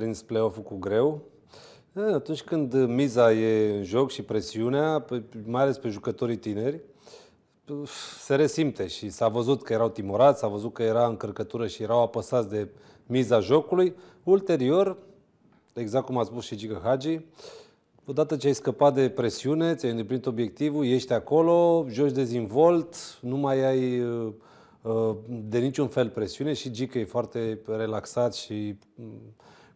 prins play-off-ul cu greu. Atunci când miza e în joc și presiunea, mai ales pe jucătorii tineri, se resimte și s-a văzut că erau timorați, s-a văzut că era încărcătură și erau apăsați de miza jocului. Ulterior, exact cum a spus și Gică Hagi, odată ce ai scăpat de presiune, ți-ai îndeplinit obiectivul, ești acolo, joci dezinvolt, nu mai ai uh, uh, de niciun fel presiune și Gică e foarte relaxat și mm,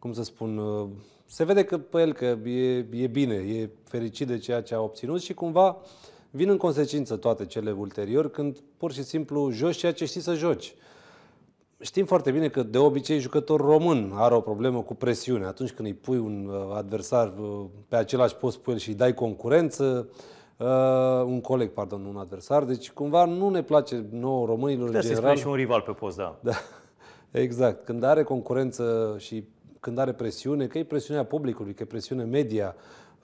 cum să spun, uh, se vede că pe el că e, e bine, e fericit de ceea ce a obținut și cumva vin în consecință toate cele ulterior când pur și simplu joci ceea ce știi să joci. Știm foarte bine că de obicei jucător român are o problemă cu presiune. Atunci când îi pui un uh, adversar uh, pe același post pe el și îi dai concurență, Uh, un coleg, pardon, un adversar. Deci cumva nu ne place nouă românilor Putea general. să și un rival pe post, da. da. Exact. Când are concurență și când are presiune, că e presiunea publicului, că e presiune media.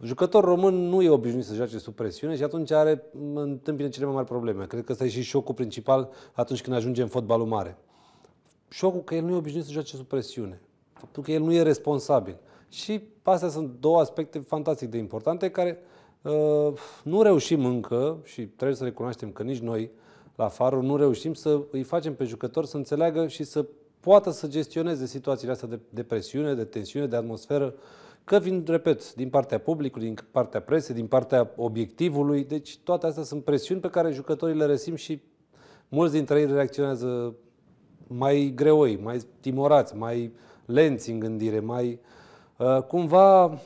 Jucător român nu e obișnuit să joace sub presiune și atunci are, întâmpină cele mai mari probleme. Cred că ăsta e și șocul principal atunci când ajunge în fotbalul mare. Șocul că el nu e obișnuit să joace sub presiune. Faptul că el nu e responsabil. Și astea sunt două aspecte fantastic de importante care uh, nu reușim încă și trebuie să recunoaștem că nici noi la Farul nu reușim să îi facem pe jucători să înțeleagă și să poată să gestioneze situațiile astea de, de presiune, de tensiune, de atmosferă, că vin, repet, din partea publicului, din partea presei, din partea obiectivului. Deci toate astea sunt presiuni pe care jucătorii le resim și mulți dintre ei reacționează mai greoi, mai timorați, mai lenți în gândire, mai... Uh, cumva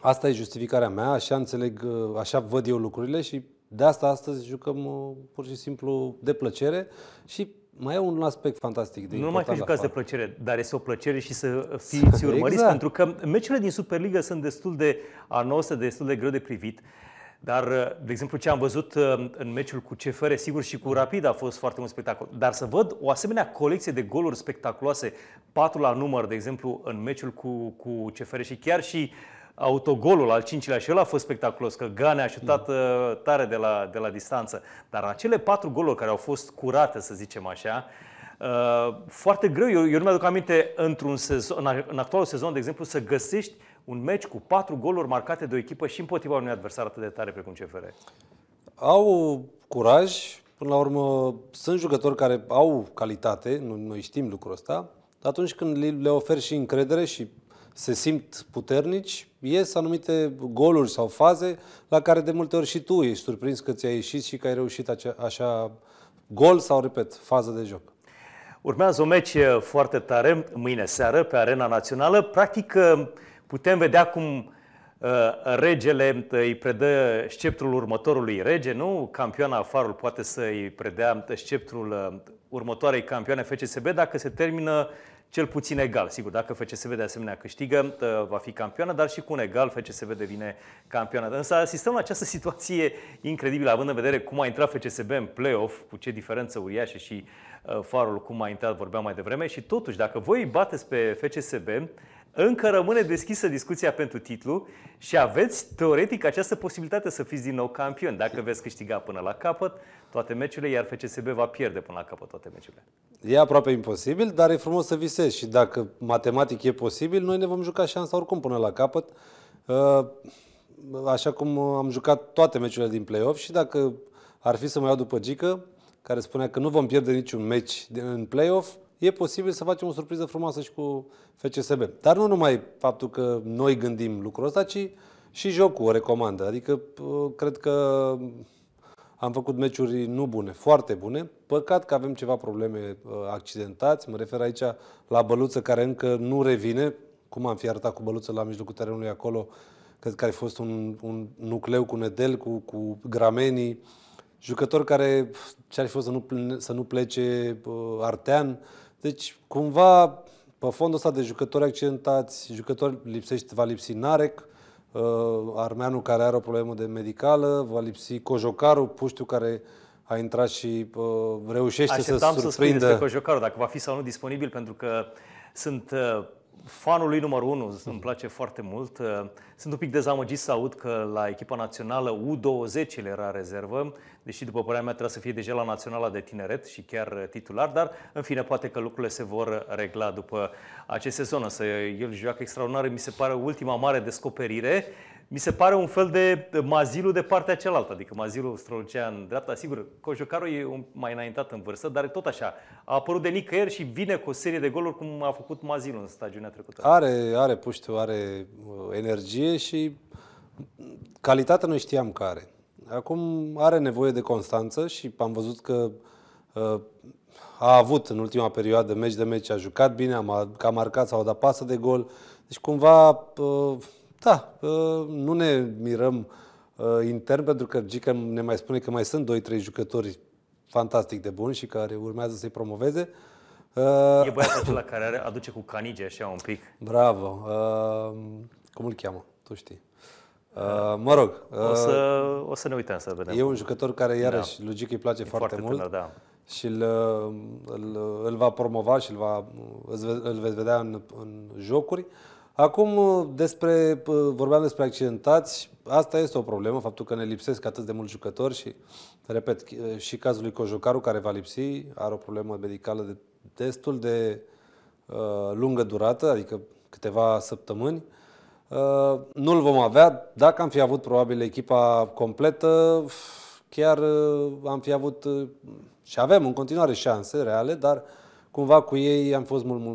asta e justificarea mea, așa înțeleg, uh, așa văd eu lucrurile și de asta astăzi jucăm uh, pur și simplu de plăcere și mai e un aspect fantastic de Nu numai că jucați de plăcere, dar este o plăcere și să fiți exact. urmăriți, exact. pentru că meciurile din Superliga sunt destul de anose, destul de greu de privit. Dar, de exemplu, ce am văzut uh, în meciul cu CFR, sigur, și cu Rapid a fost foarte un spectacol. Dar să văd o asemenea colecție de goluri spectaculoase, patru la număr, de exemplu, în meciul cu, cu CFR și chiar și uh, autogolul al cincilea și el a fost spectaculos, că Gane a șutat mm. uh, tare de la, de la distanță. Dar acele patru goluri care au fost curate, să zicem așa, Uh, foarte greu. Eu, eu nu mi-aduc aminte într-un sezon, în, în actualul sezon, de exemplu, să găsești un meci cu patru goluri marcate de o echipă și împotriva unui adversar atât de tare precum CFR. Au curaj, până la urmă sunt jucători care au calitate, noi știm lucrul ăsta, atunci când le oferi și încredere și se simt puternici, ies anumite goluri sau faze la care de multe ori și tu ești surprins că ți-a ieșit și că ai reușit acea, așa gol sau, repet, fază de joc. Urmează un meci foarte tare mâine seară pe Arena Națională. Practic putem vedea cum regele îi predă sceptrul următorului rege, nu? Campioana Farul poate să îi predea sceptrul următoarei campioane FCSB dacă se termină cel puțin egal. Sigur, dacă FCSB de asemenea câștigă, uh, va fi campioană, dar și cu un egal FCSB devine campioană. Însă asistăm la această situație incredibilă, având în vedere cum a intrat FCSB în play-off, cu ce diferență uriașă și uh, Uh, farul cum a intrat, vorbeam mai devreme. Și totuși, dacă voi îi bateți pe FCSB, încă rămâne deschisă discuția pentru titlu și aveți teoretic această posibilitate să fiți din nou campion dacă veți câștiga până la capăt toate meciurile, iar FCSB va pierde până la capăt toate meciurile. E aproape imposibil, dar e frumos să visezi și dacă matematic e posibil, noi ne vom juca șansa oricum până la capăt. Uh, așa cum am jucat toate meciurile din play-off și dacă ar fi să mă iau după Gică, care spunea că nu vom pierde niciun meci în play-off, e posibil să facem o surpriză frumoasă și cu FCSB. Dar nu numai faptul că noi gândim lucrul ăsta, ci și jocul o recomandă. Adică cred că am făcut meciuri nu bune, foarte bune. Păcat că avem ceva probleme uh, accidentați. Mă refer aici la Băluță care încă nu revine. Cum am fi arătat cu Băluță la mijlocul terenului acolo? Cred că a fost un, un nucleu cu Nedel, cu, cu Gramenii Jucător care ce-ar fi fost să nu, să nu plece uh, Artean. Deci, cumva, pe fondul ăsta de jucători accidentați, jucători lipsește, va lipsi Narek, uh, Armeanu care are o problemă de medicală, va lipsi Cojocaru, Puștiu care a intrat și uh, reușește Așteptam să surprindă. Așteptam să spui despre Cojocaru, dacă va fi sau nu disponibil, pentru că sunt uh, fanul lui numărul 1, îmi place foarte mult. Uh, sunt un pic dezamăgit să aud că la echipa națională U20 era rezervă, deși după părerea mea trebuie să fie deja la Naționala de Tineret și chiar uh, titular, dar în fine poate că lucrurile se vor regla după acest sezon. Să el joacă extraordinar, mi se pare ultima mare descoperire mi se pare un fel de mazilu de partea cealaltă, adică mazilu strălucea în dreapta. Sigur, Cojocaru e un mai înaintat în vârstă, dar tot așa, a apărut de nicăieri și vine cu o serie de goluri cum a făcut mazilu în stagiunea trecută. Are, are puștiu, are uh, energie și calitatea noi știam că are. Acum are nevoie de constanță și am văzut că uh, a avut în ultima perioadă meci de meci, a jucat bine, a, a marcat sau a dat pasă de gol. Deci cumva uh, da, ă, nu ne mirăm ă, intern, pentru că Gica ne mai spune că mai sunt 2-3 jucători fantastic de buni și care urmează să-i promoveze. Ă, e băiatul acela care are, aduce cu canige așa un pic. Bravo. Cum îl cheamă? Tu știi. mă rog. o, să, o să ne uităm să vedem. E un jucător care, iarăși, da. logic îi place e foarte, foarte mult. Tânăr, da. Și îl, îl, îl va promova și îl, va, îl veți vedea în, în jocuri. Uh, Acum, ă, despre, ă, vorbeam despre accidentați. Asta este o problemă, faptul că ne lipsesc atât de mulți jucători și, repet, ă, și cazul lui Cojocaru care va lipsi, are o problemă medicală de destul de uh, lungă durată, adică câteva săptămâni. Uh, nu-l vom avea. Dacă am fi avut probabil echipa completă, chiar uh, am fi avut uh, și avem în continuare șanse reale, dar cumva cu ei am fost mult, mult mai